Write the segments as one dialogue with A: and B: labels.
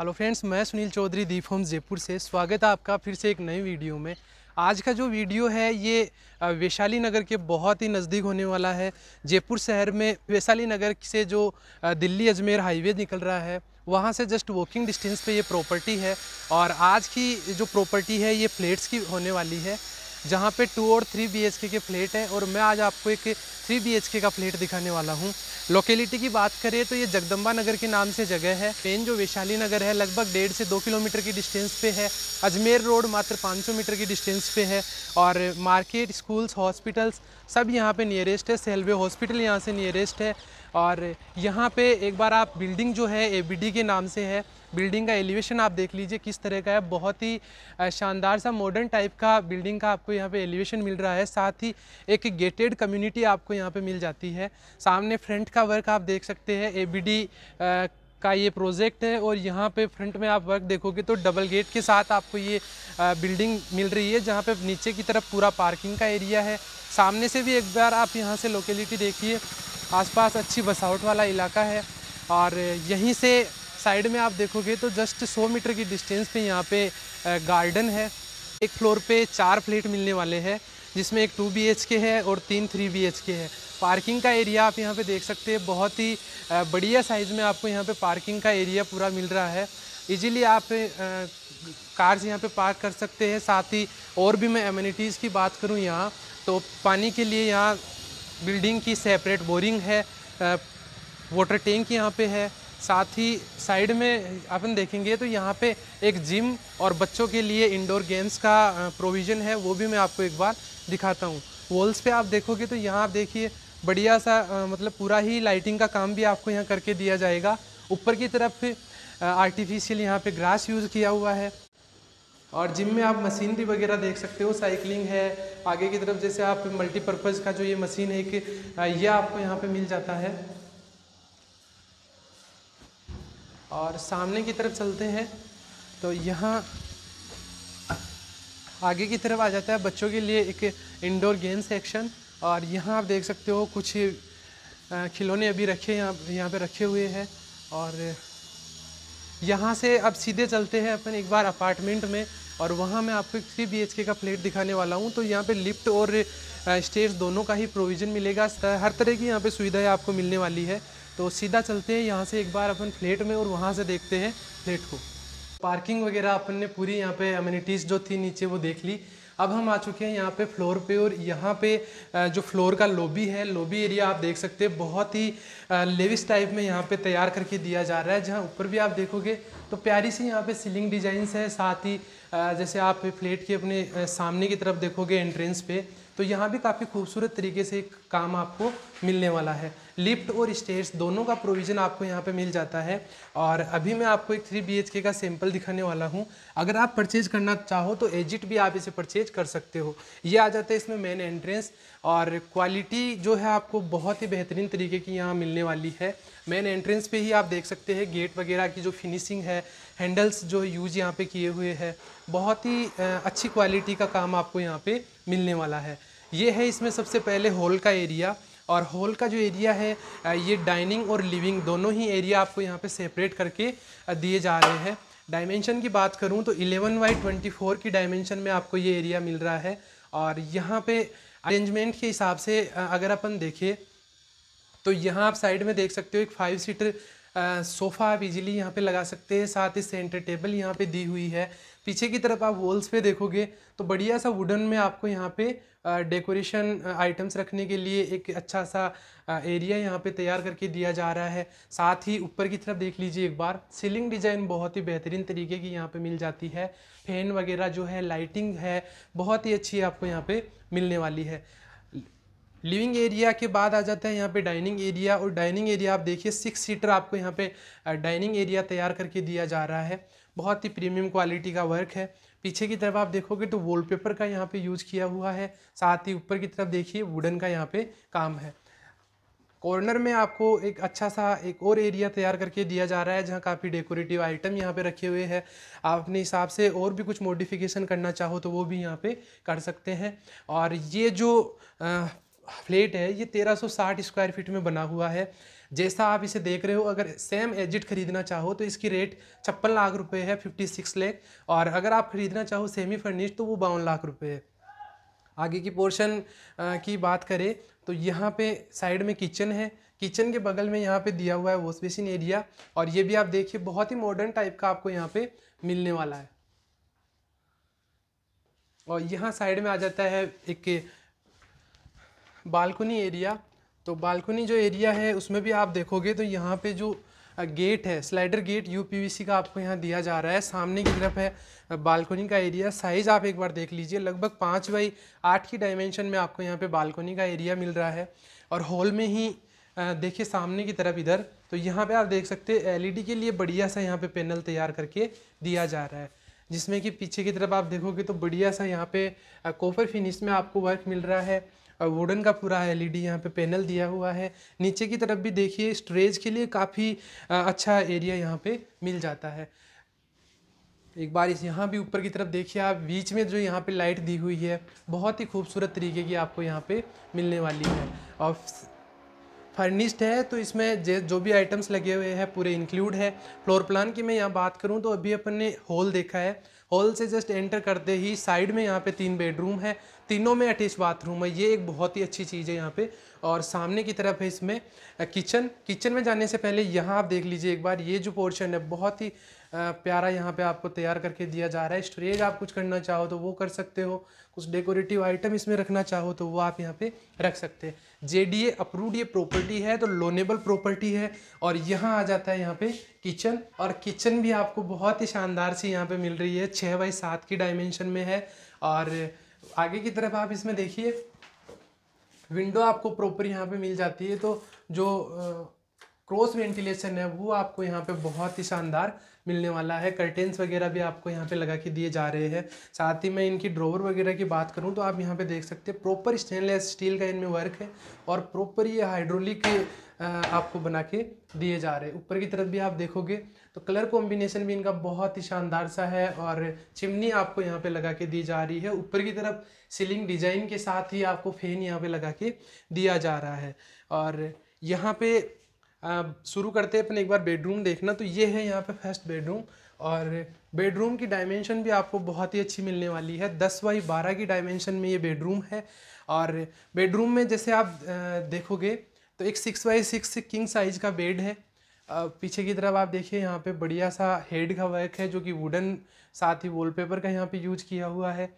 A: hello friends मैं Sunil Chaudhary Deep home Jaipur से स्वागत है आपका फिर से एक नई वीडियो में आज का जो वीडियो है ये वैशाली नगर के बहुत ही नज़दीक होने वाला है जयपुर शहर में वैशाली नगर से जो दिल्ली अजमेर हाईवे निकल रहा है वहाँ से जस्ट वॉकिंग डिस्टेंस पे ये प्रॉपर्टी है और आज की जो प्रॉपर्टी है ये फ्लेट्स की होने वाली है जहाँ पे टू और थ्री बी के फ्लैट हैं और मैं आज आपको एक थ्री बी का फ्लैट दिखाने वाला हूँ लोकेलिटी की बात करें तो ये जगदम्बा नगर के नाम से जगह है मेन जो वैशाली नगर है लगभग डेढ़ से दो किलोमीटर की डिस्टेंस पे है अजमेर रोड मात्र 500 मीटर की डिस्टेंस पे है और मार्केट स्कूल्स हॉस्पिटल्स सब यहाँ पे नियरेस्ट है सेलवे हॉस्पिटल यहाँ से नियरेस्ट है और यहाँ पे एक बार आप बिल्डिंग जो है ए के नाम से है बिल्डिंग का एलिवेशन आप देख लीजिए किस तरह का है बहुत ही शानदार सा मॉडर्न टाइप का बिल्डिंग का आपको यहाँ पे एलिवेशन मिल रहा है साथ ही एक गेटेड कम्युनिटी आपको यहाँ पे मिल जाती है सामने फ्रंट का वर्क आप देख सकते हैं ए का ये प्रोजेक्ट है और यहाँ पे फ्रंट में आप वर्क देखोगे तो डबल गेट के साथ आपको ये बिल्डिंग मिल रही है जहाँ पे नीचे की तरफ पूरा पार्किंग का एरिया है सामने से भी एक बार आप यहाँ से लोकेलिटी देखिए आसपास अच्छी बसावट वाला इलाका है और यहीं से साइड में आप देखोगे तो जस्ट 100 मीटर की डिस्टेंस पे यहाँ पे गार्डन है एक फ्लोर पे चार फ्लेट मिलने वाले हैं जिसमें एक टू बी है और तीन थ्री बी है पार्किंग का एरिया आप यहाँ पे देख सकते हैं बहुत ही बढ़िया साइज़ में आपको यहाँ पे पार्किंग का एरिया पूरा मिल रहा है इजीली आप कार्स यहाँ पे पार्क कर सकते हैं साथ ही और भी मैं एम्यूनिटीज़ की बात करूँ यहाँ तो पानी के लिए यहाँ बिल्डिंग की सेपरेट बोरिंग है वाटर टैंक यहाँ पर है साथ ही साइड में अपन देखेंगे तो यहाँ पे एक जिम और बच्चों के लिए इंडोर गेम्स का प्रोविज़न है वो भी मैं आपको एक बार दिखाता हूँ वॉल्स पे आप देखोगे तो यहाँ आप देखिए बढ़िया सा मतलब पूरा ही लाइटिंग का काम भी आपको यहाँ करके दिया जाएगा ऊपर की तरफ आर्टिफिशियल यहाँ पे ग्रास यूज़ किया हुआ है और जिम में आप मशीनरी वगैरह देख सकते हो साइकिलिंग है आगे की तरफ जैसे आप मल्टीपर्पज़ का जो ये मशीन है कि यह आपको यहाँ पे मिल जाता है और सामने की तरफ चलते हैं तो यहाँ आगे की तरफ आ जाता है बच्चों के लिए एक इंडोर गेम सेक्शन और यहाँ आप देख सकते हो कुछ खिलौने अभी रखे यहाँ यहाँ पे रखे हुए हैं और यहाँ से अब सीधे चलते हैं अपन एक बार अपार्टमेंट में और वहाँ मैं आपको थ्री बी का फ्लैट दिखाने वाला हूँ तो यहाँ पे लिफ्ट और स्टेज दोनों का ही प्रोविज़न मिलेगा हर तरह की यहाँ पे सुविधाएँ आपको मिलने वाली है तो सीधा चलते हैं यहाँ से एक बार अपन फ्लेट में और वहाँ से देखते हैं फ्लेट को पार्किंग वगैरह अपन ने पूरी यहाँ पे अम्यूनिटीज़ जो थी नीचे वो देख ली अब हम आ चुके हैं यहाँ पे फ्लोर पे और यहाँ पे जो फ्लोर का लॉबी है लॉबी एरिया आप देख सकते हैं बहुत ही लेविस टाइप में यहाँ पे तैयार करके दिया जा रहा है जहाँ ऊपर भी आप देखोगे तो प्यारी सी यहाँ पे सीलिंग डिजाइंस है साथ ही जैसे आप फ्लेट के अपने सामने की तरफ देखोगे एंट्रेंस पे तो यहाँ भी काफ़ी खूबसूरत तरीके से काम आपको मिलने वाला है लिफ्ट और स्टेयर्स दोनों का प्रोविज़न आपको यहाँ पे मिल जाता है और अभी मैं आपको एक थ्री बी का सैम्पल दिखाने वाला हूँ अगर आप परचेज करना चाहो तो एजिट भी आप इसे परचेज कर सकते हो ये आ जाता है इसमें मेन एंट्रेंस और क्वालिटी जो है आपको बहुत ही बेहतरीन तरीके की यहाँ मिलने वाली है मेन एंट्रेंस पे ही आप देख सकते हैं गेट वगैरह की जो फिनिशिंग है हैंडल्स जो यूज यहाँ पे किए हुए हैं बहुत ही अच्छी क्वालिटी का काम आपको यहाँ पे मिलने वाला है ये है इसमें सबसे पहले हॉल का एरिया और हॉल का जो एरिया है ये डाइनिंग और लिविंग दोनों ही एरिया आपको यहाँ पे सेपरेट करके दिए जा रहे हैं डायमेंशन की बात करूँ तो 11 बाई 24 की डायमेंशन में आपको ये एरिया मिल रहा है और यहाँ पे अरेंजमेंट के हिसाब से अगर अपन देखें तो यहाँ आप साइड में देख सकते हो एक फाइव सीटर सोफ़ा आप इजीली यहाँ पे लगा सकते हैं साथ ही सेंटर टेबल यहाँ पे दी हुई है पीछे की तरफ आप वॉल्स पे देखोगे तो बढ़िया सा वुडन में आपको यहाँ पे डेकोरेशन आइटम्स रखने के लिए एक अच्छा सा एरिया यहाँ पे तैयार करके दिया जा रहा है साथ ही ऊपर की तरफ देख लीजिए एक बार सीलिंग डिज़ाइन बहुत ही बेहतरीन तरीके की यहाँ पे मिल जाती है फैन वगैरह जो है लाइटिंग है बहुत ही अच्छी आपको यहाँ पे मिलने वाली है लिविंग एरिया के बाद आ जाता है यहाँ पे डाइनिंग एरिया और डाइनिंग एरिया आप देखिए सिक्स सीटर आपको यहाँ पे डाइनिंग एरिया तैयार करके दिया जा रहा है बहुत ही प्रीमियम क्वालिटी का वर्क है पीछे की तरफ आप देखोगे तो वॉलपेपर का यहाँ पे यूज किया हुआ है साथ ही ऊपर की तरफ देखिए वुडन का यहाँ पे काम है कॉर्नर में आपको एक अच्छा सा एक और एरिया तैयार करके दिया जा रहा है जहाँ काफ़ी डेकोरेटिव आइटम यहाँ पे रखे हुए हैं आप अपने हिसाब से और भी कुछ मॉडिफिकेशन करना चाहो तो वो भी यहाँ पे कर सकते हैं और ये जो आ, फ्लेट है ये 1360 स्क्वायर फीट में बना हुआ है जैसा आप इसे देख रहे हो अगर सेम एजिट खरीदना चाहो तो इसकी रेट छप्पन लाख रुपए है फिफ्टी सिक्स लेख और अगर आप खरीदना चाहो सेमी फर्निश तो वो बावन लाख रुपए है आगे की पोर्शन की बात करें तो यहाँ पे साइड में किचन है किचन के बगल में यहाँ पे दिया हुआ है वॉश बेसिन एरिया और ये भी आप देखिए बहुत ही मॉडर्न टाइप का आपको यहाँ पे मिलने वाला है और यहाँ साइड में आ जाता है एक बालकनी एरिया तो बालकनी जो एरिया है उसमें भी आप देखोगे तो यहाँ पे जो गेट है स्लाइडर गेट यूपीवीसी का आपको यहाँ दिया जा रहा है सामने की तरफ है बालकोनी का एरिया साइज़ आप एक बार देख लीजिए लगभग पाँच बाई आठ की डायमेंशन में आपको यहाँ पे बालकोनी का एरिया मिल रहा है और हॉल में ही देखिए सामने की तरफ इधर तो यहाँ पे आप देख सकते हैं एलईडी e के लिए बढ़िया सा यहाँ पे पैनल तैयार करके दिया जा रहा है जिसमें कि पीछे की तरफ आप देखोगे तो बढ़िया सा यहाँ पे कॉपर फिनिश में आपको वर्क मिल रहा है वुडन का पूरा एलईडी यहाँ पे पैनल दिया हुआ है नीचे की तरफ भी देखिए स्टोरेज के लिए काफ़ी अच्छा एरिया यहाँ पे मिल जाता है एक बार इस यहाँ भी ऊपर की तरफ देखिए आप बीच में जो यहाँ पे लाइट दी हुई है बहुत ही खूबसूरत तरीके की आपको यहाँ पे मिलने वाली है और फर्निश्ड है तो इसमें जो भी आइटम्स लगे हुए हैं पूरे इंक्लूड है फ्लोर प्लान की मैं यहाँ बात करूँ तो अभी अपन ने हॉल देखा है हॉल से जस्ट एंटर करते ही साइड में यहाँ पे तीन बेडरूम है तीनों में अटैच बाथरूम है ये एक बहुत ही अच्छी चीज़ है यहाँ पे और सामने की तरफ है इसमें किचन किचन में जाने से पहले यहाँ आप देख लीजिए एक बार ये जो पोर्शन है बहुत ही प्यारा यहाँ पे आपको तैयार करके दिया जा रहा है स्टोरेज आप कुछ करना चाहो तो वो कर सकते हो कुछ डेकोरेटिव आइटम इसमें रखना चाहो तो वो आप यहाँ पे रख सकते हैं जे डी ए अप्रूव्ड ये प्रॉपर्टी है तो लोनेबल प्रॉपर्टी है और यहाँ आ जाता है यहाँ पे किचन और किचन भी आपको बहुत ही शानदार सी यहाँ पे मिल रही है छः बाई सात की डायमेंशन में है और आगे की तरफ आप इसमें देखिए विंडो आपको प्रॉपर यहाँ पे मिल जाती है तो जो क्रॉस वेंटिलेशन है वो आपको यहाँ पे बहुत ही शानदार मिलने वाला है कर्टेंस वगैरह भी आपको यहाँ पे लगा के दिए जा रहे हैं साथ ही मैं इनकी ड्रोवर वगैरह की बात करूँ तो आप यहाँ पे देख सकते हैं प्रॉपर स्टेनलेस स्टील का इनमें वर्क है और प्रॉपर ये हाइड्रोलिक आपको बना के दिए जा रहे हैं ऊपर की तरफ भी आप देखोगे तो कलर कॉम्बिनेशन भी इनका बहुत ही शानदार सा है और चिमनी आपको यहाँ पे लगा के दी जा रही है ऊपर की तरफ सीलिंग डिजाइन के साथ ही आपको फैन यहाँ पे लगा के दिया जा रहा है और यहाँ पे शुरू करते हैं अपने एक बार बेडरूम देखना तो ये है यहाँ पे फर्स्ट बेडरूम और बेडरूम की डायमेंशन भी आपको बहुत ही अच्छी मिलने वाली है दस बाई बारह की डायमेंशन में ये बेडरूम है और बेडरूम में जैसे आप देखोगे तो एक six by six king size का बेड है पीछे की तरफ आप देखिए यहाँ पे बढ़िया सा हेड का वर्क है जो कि वुडन साथ ही वॉलपेपर का यहाँ पे यूज किया हुआ है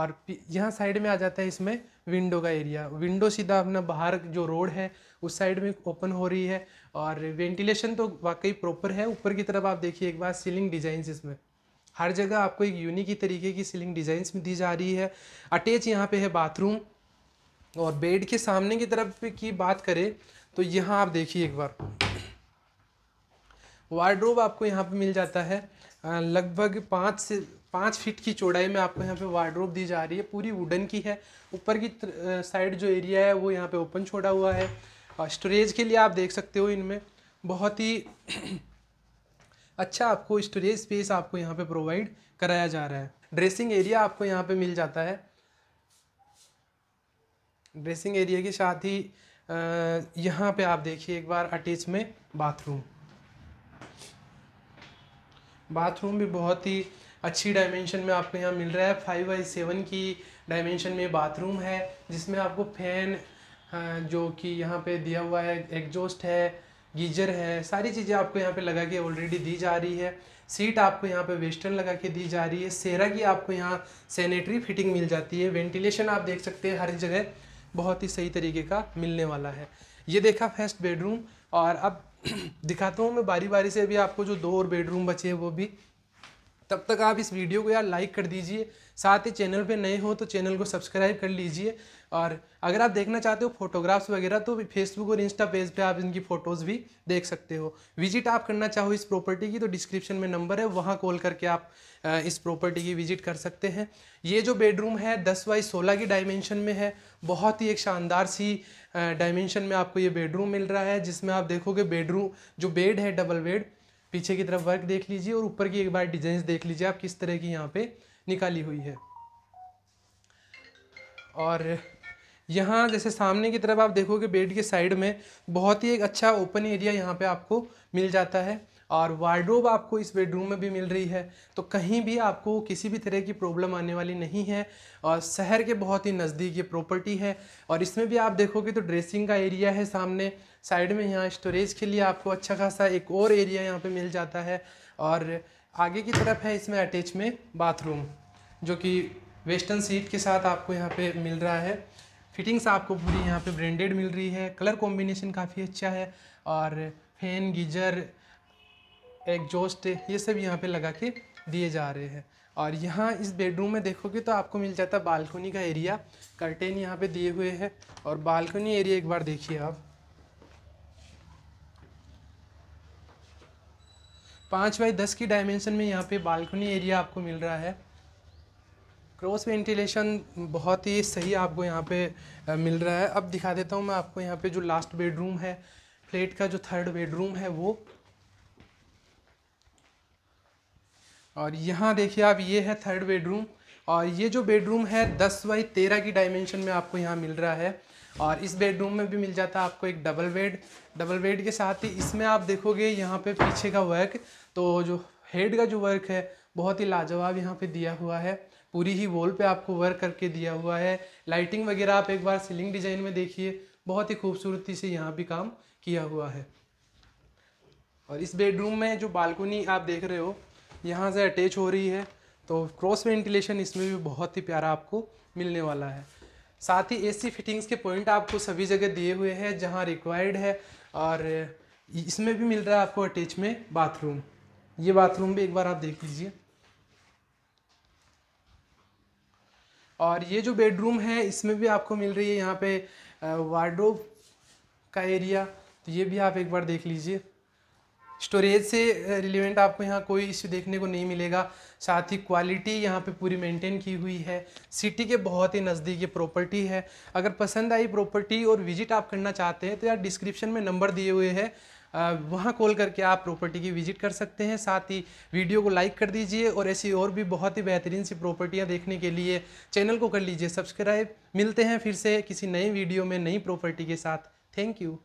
A: और यहाँ साइड में आ जाता है इसमें विंडो का एरिया विंडो सीधा अपना बाहर जो रोड है उस साइड में ओपन हो रही है और वेंटिलेशन तो वाकई प्रॉपर है ऊपर की तरफ आप देखिए एक बार सीलिंग डिजाइन इसमें हर जगह आपको एक यूनिक ही तरीके की सीलिंग डिजाइंस में दी जा रही है अटैच यहाँ पे है बाथरूम और बेड के सामने की तरफ की बात करें तो यहाँ आप देखिए एक बार वार्ड्रोब आपको यहाँ पे मिल जाता है लगभग पाँच से पाँच फीट की चौड़ाई में आपको यहाँ पे वार्ड्रोब दी जा रही है पूरी वुडन की है ऊपर की साइड जो एरिया है वो यहाँ पे ओपन छोड़ा हुआ है स्टोरेज हाँ, के लिए आप देख सकते हो इनमें बहुत ही अच्छा आपको स्टोरेज स्पेस आपको यहाँ पे प्रोवाइड कराया जा रहा है ड्रेसिंग एरिया आपको यहाँ पे मिल जाता है ड्रेसिंग एरिया के साथ ही यहाँ पे आप देखिए एक बार अटैच में बाथरूम बाथरूम भी बहुत ही अच्छी डायमेंशन में आपको यहाँ मिल रहा है फाइव बाई सेवन की डायमेंशन में बाथरूम है जिसमें आपको फैन हाँ, जो कि यहाँ पे दिया हुआ है एग्जॉस्ट है गीजर है सारी चीज़ें आपको यहाँ पे लगा के ऑलरेडी दी जा रही है सीट आपको यहाँ पे वेस्टर्न लगा के दी जा रही है सेहरा की आपको यहाँ सैनिटरी फिटिंग मिल जाती है वेंटिलेशन आप देख सकते हैं हर जगह बहुत ही सही तरीके का मिलने वाला है ये देखा फर्स्ट बेडरूम और अब दिखाता हूँ मैं बारी बारी से अभी आपको जो दो और बेडरूम बचे हैं वो भी तब तक आप इस वीडियो को यार लाइक कर दीजिए साथ ही चैनल पे नए हो तो चैनल को सब्सक्राइब कर लीजिए और अगर आप देखना चाहते हो फोटोग्राफ्स वगैरह तो फेसबुक और इंस्टा पेज पे आप इनकी फ़ोटोज़ भी देख सकते हो विजिट आप करना चाहो इस प्रॉपर्टी की तो डिस्क्रिप्शन में नंबर है वहाँ कॉल करके आप इस प्रॉपर्टी की विजिट कर सकते हैं ये जो बेडरूम है दस बाई सोलह की डायमेंशन में है बहुत ही एक शानदार सी डायमेंशन में आपको ये बेडरूम मिल रहा है जिसमें आप देखोगे बेडरूम जो बेड है डबल बेड पीछे की तरफ वर्क देख लीजिए और ऊपर की एक बार डिजाइन देख लीजिए आप किस तरह की यहाँ पे निकाली हुई है और यहाँ जैसे सामने की तरफ आप देखोगे बेड के साइड में बहुत ही एक अच्छा ओपन एरिया यहाँ पे आपको मिल जाता है और वार्ड्रोब आपको इस बेडरूम में भी मिल रही है तो कहीं भी आपको किसी भी तरह की प्रॉब्लम आने वाली नहीं है और शहर के बहुत ही नज़दीक ये प्रॉपर्टी है और इसमें भी आप देखोगे तो ड्रेसिंग का एरिया है सामने साइड में यहाँ स्टोरेज के लिए आपको अच्छा खासा एक और एरिया यहाँ पर मिल जाता है और आगे की तरफ है इसमें अटैच में बाथरूम जो कि वेस्टर्न सीट के साथ आपको यहाँ पर मिल रहा है फिटिंग्स आपको पूरी यहाँ पे ब्रांडेड मिल रही है कलर कॉम्बिनेशन काफ़ी अच्छा है और फैन गीजर एग्जॉस्ट ये सब यहाँ पे लगा के दिए जा रहे हैं और यहाँ इस बेडरूम में देखोगे तो आपको मिल जाता है बालकोनी का एरिया कर्टेन यहाँ पे दिए हुए हैं और बालकोनी एरिया एक बार देखिए आप पाँच बाई दस की डायमेंशन में यहाँ पे बालकनी एरिया आपको मिल रहा है क्रॉस वेंटिलेशन बहुत ही सही आपको यहाँ पे मिल रहा है अब दिखा देता हूँ मैं आपको यहाँ पे जो लास्ट बेडरूम है फ्लेट का जो थर्ड बेडरूम है वो और यहाँ देखिए आप ये है थर्ड बेडरूम और ये जो बेडरूम है दस बाई तेरह की डायमेंशन में आपको यहाँ मिल रहा है और इस बेडरूम में भी मिल जाता है आपको एक डबल बेड डबल बेड के साथ ही इसमें आप देखोगे यहाँ पे पीछे का वर्क तो जो हेड का जो वर्क है बहुत ही लाजवाब यहाँ पे दिया हुआ है पूरी ही वॉल पे आपको वर्क करके दिया हुआ है लाइटिंग वगैरह आप एक बार सीलिंग डिजाइन में देखिए बहुत ही खूबसूरती से यहाँ भी काम किया हुआ है और इस बेडरूम में जो बालकोनी आप देख रहे हो यहाँ से अटैच हो रही है तो क्रॉस वेंटिलेशन इसमें भी बहुत ही प्यारा आपको मिलने वाला है साथ ही एसी फिटिंग्स के पॉइंट आपको सभी जगह दिए हुए हैं जहाँ रिक्वायर्ड है और इसमें भी मिल रहा है आपको अटैच में बाथरूम ये बाथरूम भी एक बार आप देख लीजिए और ये जो बेडरूम है इसमें भी आपको मिल रही है यहाँ पे वार्डरोब का एरिया तो ये भी आप एक बार देख लीजिए स्टोरेज से रिलेवेंट आपको यहाँ कोई इश्यू देखने को नहीं मिलेगा साथ ही क्वालिटी यहाँ पे पूरी मेंटेन की हुई है सिटी के बहुत ही नज़दीक ये प्रॉपर्टी है अगर पसंद आई प्रॉपर्टी और विजिट आप करना चाहते हैं तो यार डिस्क्रिप्शन में नंबर दिए हुए हैं वहाँ कॉल करके आप प्रॉपर्टी की विजिट कर सकते हैं साथ ही वीडियो को लाइक कर दीजिए और ऐसी और भी बहुत ही बेहतरीन सी प्रॉपर्टियाँ देखने के लिए चैनल को कर लीजिए सब्सक्राइब मिलते हैं फिर से किसी नए वीडियो में नई प्रॉपर्टी के साथ थैंक यू